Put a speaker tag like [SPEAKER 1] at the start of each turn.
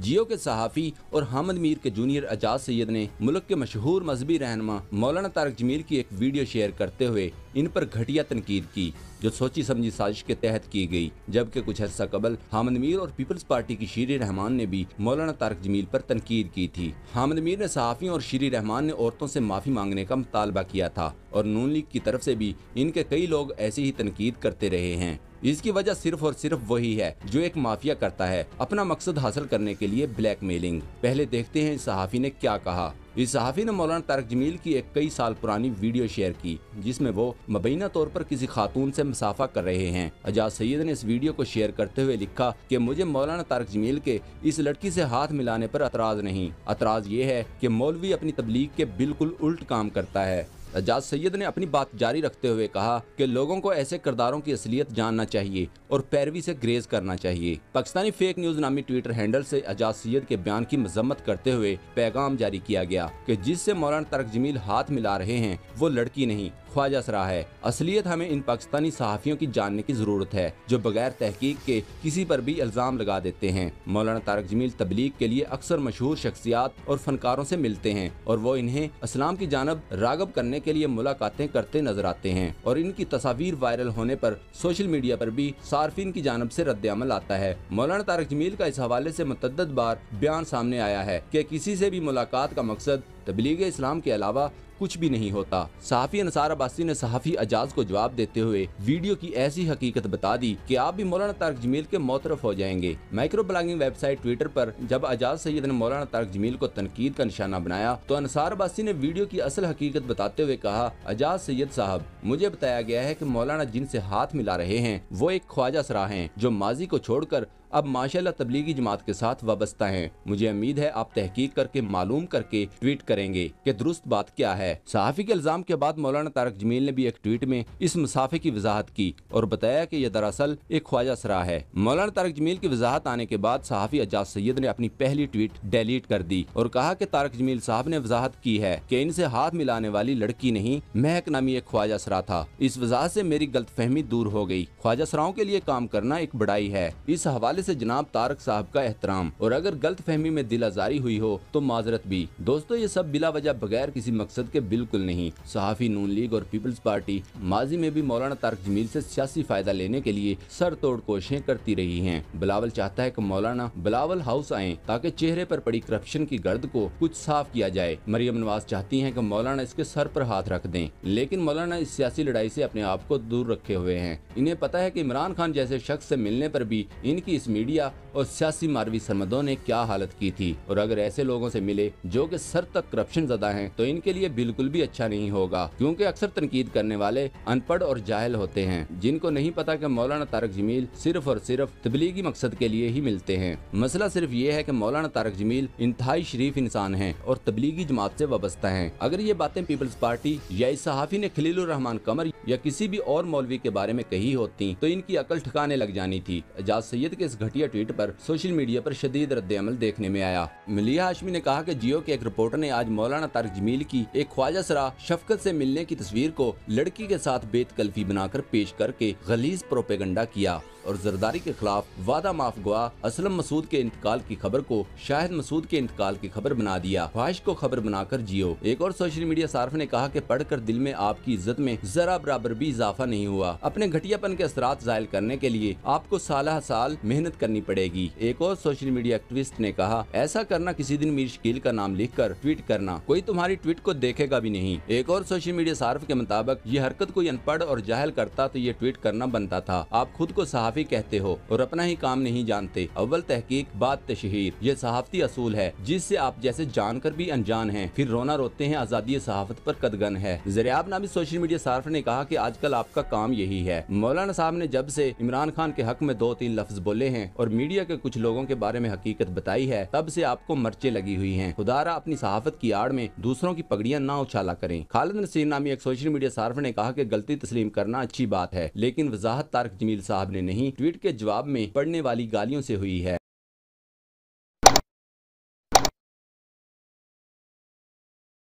[SPEAKER 1] जियो के सहाफ़ी और हामद मीर के जूनियर एजाज सैयद ने मुल्क के मशहूर मजहबी रहनमा मौलाना तारक जमील की एक वीडियो शेयर करते हुए इन पर घटिया तनकीद की जो सोची समझी साजिश के तहत की गई जबकि कुछ अर्सा कबल हामद मीर और पीपल्स पार्टी की शीरी रहमान ने भी मौलाना तारक जमील पर तनकीद की थी हामद मीर ने सहाफ़ियों और शीरी रहमान ने औरतों से माफ़ी मांगने का मुतालबा किया था और नून लीग की तरफ से भी इनके कई लोग ऐसी ही तनकीद करते रहे हैं इसकी वजह सिर्फ और सिर्फ वही है जो एक माफिया करता है अपना मकसद हासिल करने के लिए ब्लैकमेलिंग पहले देखते हैं इस सहाफ़ी ने क्या कहा इस सहाफ़ी ने मौलाना तारक जमील की एक कई साल पुरानी वीडियो शेयर की जिसमें वो मुबैना तौर पर किसी खातून से मुसाफा कर रहे हैं अजाज सैयद ने इस वीडियो को शेयर करते हुए लिखा कि मुझे मौलाना तारक जमील के इस लड़की से हाथ मिलाने पर अतराज नहीं अतराज ये है कि मौलवी अपनी तबलीग के बिल्कुल उल्ट काम करता है एजाज सैयद ने अपनी बात जारी रखते हुए कहा कि लोगों को ऐसे किरदारों की असलियत जानना चाहिए और पैरवी से ग्रेज करना चाहिए पाकिस्तानी फेक न्यूज नामी ट्विटर हैंडल से एजाज सैयद के बयान की मजम्मत करते हुए पैगाम जारी किया गया कि जिससे मौलाना तरक जमील हाथ मिला रहे हैं वो लड़की नहीं ख्वाजा सरा है असलियत हमें इन पाकिस्तानी सहाफ़ियों की जानने की ज़रूरत है जो बगैर तहकीक के किसी पर भी इल्ज़ाम लगा देते हैं मौलाना तारक जमील तबलीग के लिए अक्सर मशहूर शख्सियात और फनकारों से मिलते हैं और वो इन्हें इस्लाम की जानब रागब करने के लिए मुलाकातें करते नजर आते हैं और इनकी तस्वीर वायरल होने पर सोशल मीडिया पर भी सार्फिन की जानब से अमल आता है मौलाना तारक जमील का इस हवाले से मतदद बार बयान सामने आया है की किसी से भी मुलाकात का मकसद तबलीग इस्लाम के अलावा कुछ भी नहीं होता सहाफ़ी अनसार अब्बासी ने सहाफ़ी अजाज को जवाब देते हुए वीडियो की ऐसी हकीकत बता दी कि आप भी मौलाना तारक जमील के मोतरफ हो जाएंगे माइक्रो ब्लॉगिंग वेबसाइट ट्विटर पर जब अजाज सैयद ने मौलाना तारक जमील को तनकीद का निशाना बनाया तो अनसार अब्बासी ने वीडियो की असल हकीकत बताते हुए कहा अजाज सैयद साहब मुझे बताया गया है की मौलाना जिनसे हाथ मिला रहे हैं वो एक ख्वाजा सरा है जो माजी को छोड़कर अब माशाल्लाह तबलीगी जमात के साथ वाबस्ता हैं मुझे उम्मीद है आप तहकीक करके मालूम करके ट्वीट करेंगे कि दुरुस्त बात क्या है है सहाफ़ी के इल्ज़ाम के बाद मौलाना तारक जमील ने भी एक ट्वीट में इस मुसाफे की वजाहत की और बताया की यह दरअसल एक ख्वाजा सरा है मौलाना तारक जमील की वजाहत आने के बाद सहाफ़ी एजाज सैयद ने अपनी पहली ट्वीट डिलीट कर दी और कहा की तारक जमील साहब ने वजाहत की है की इनसे हाथ मिलाने वाली लड़की नहीं महक नामी एक ख्वाजा सरा था इस वजाहत ऐसी मेरी गलत फहमी दूर हो गयी ख्वाजा सराओं के लिए काम करना एक बड़ाई है इस हवाले ऐसी जनाब तारक साहब का एहतराम और अगर गलत फहमी में दिल आजारी हुई हो तो माजरत भी दोस्तों ये सब बिला वजह बगैर किसी मकसद के के बिल्कुल नहीं सहाफी नून लीग और पीपल्स पार्टी माजी में भी मौलाना तारक जमील ऐसी सियासी फायदा लेने के लिए सर तोड़ कोशिशें करती रही है बिलावल चाहता है की मौलाना बिलावल हाउस आए ताकि चेहरे आरोप पड़ी करप्शन की गर्द को कुछ साफ किया जाए मरियम नवाज चाहती है की मौलाना इसके सर पर हाथ रख दें लेकिन मौलाना इस सियासी लड़ाई से अपने आप को दूर रखे हुए हैं इन्हें पता है की इमरान खान जैसे शख्स से मिलने पर भी इनकी इस मीडिया और सियासी मारवी सरमदों ने क्या हालत की थी और अगर ऐसे लोगों से मिले जो कि सर तक करप्शन ज्यादा है तो इनके लिए बिल बिल्कुल भी अच्छा नहीं होगा क्योंकि अक्सर तनकीद करने वाले अनपढ़ और जाहल होते हैं जिनको नहीं पता कि मौलाना तारक जमील सिर्फ और सिर्फ तबलीगी मकसद के लिए ही मिलते हैं मसला सिर्फ ये है की मौलाना तारक जमील इंतहाई शरीफ इंसान है और तबलीगी जमात ऐसी वाबस्ता है अगर ये बातें पीपल्स पार्टी या इस सहाफ़ी ने खलील रहमान कमर या किसी भी और मौलवी के बारे में कही होती तो इनकी अकल ठिकाने लग जानी थी एजाज सैयद के इस घटिया ट्वीट पर सोशल मीडिया पर शदीद रद्द अमल देखने में आया मिलिया हाशमी ने कहा कि जियो के एक रिपोर्टर ने आज मौलाना तारक जमील की एक ख्वाजा सरा शफकत से मिलने की तस्वीर को लड़की के साथ बेतकल्फी बनाकर पेश करके गलीज प्रोपेगंडा किया और जरदारी के खिलाफ वादा माफ गुआ असलम मसूद के इंतकाल की खबर को शाहिद मसूद के इंतकाल की खबर बना दिया ख्वाहिश को खबर बनाकर जियो एक और सोशल मीडिया सार्फ ने कहा की पढ़कर दिल में आपकी इज्जत में जरा बराबर भी इजाफा नहीं हुआ अपने घटियापन के असरा जाहिर करने के लिए आपको साल साल मेहनत करनी पड़ेगी एक और सोशल मीडिया एक्टिविस्ट ने कहा ऐसा करना किसी दिन मीर शकील का नाम लिख कर ट्वीट करना कोई तुम्हारी ट्वीट को देखेगा भी नहीं एक और सोशल मीडिया सार्फ के मुताबिक ये हरकत कोई अनपढ़ और जाहल करता तो ये ट्वीट करना बनता था आप खुद को सहाफी सहाफ़ी कहते हो और अपना ही काम नहीं जानते अव्वल तहकीक बाद तशहर ये सहाफ़ती असूल है जिससे आप जैसे जान कर भी अनजान है फिर रोना रोते हैं आज़ादी सहाफ़त पर कदगन है जरियाब नामी सोशल मीडिया सार्फ ने कहा की आजकल आपका काम यही है मौलाना साहब ने जब से इमरान खान के हक में दो तीन लफ्ज बोले हैं और मीडिया के कुछ लोगों के बारे में हकीकत बताई है तब से आपको मर्चे लगी हुई है खुदारा अपनी सहाफत की आड़ में दूसरों की पगड़ियाँ ना उछाला करें खालिद नसीर नामी एक सोशल मीडिया सार्फ ने कहा की गलती तस्लीम करना अच्छी बात है लेकिन वजाहत तारक जमील साहब ने नहीं नहीं ट्वीट के जवाब में पड़ने वाली गालियों से हुई है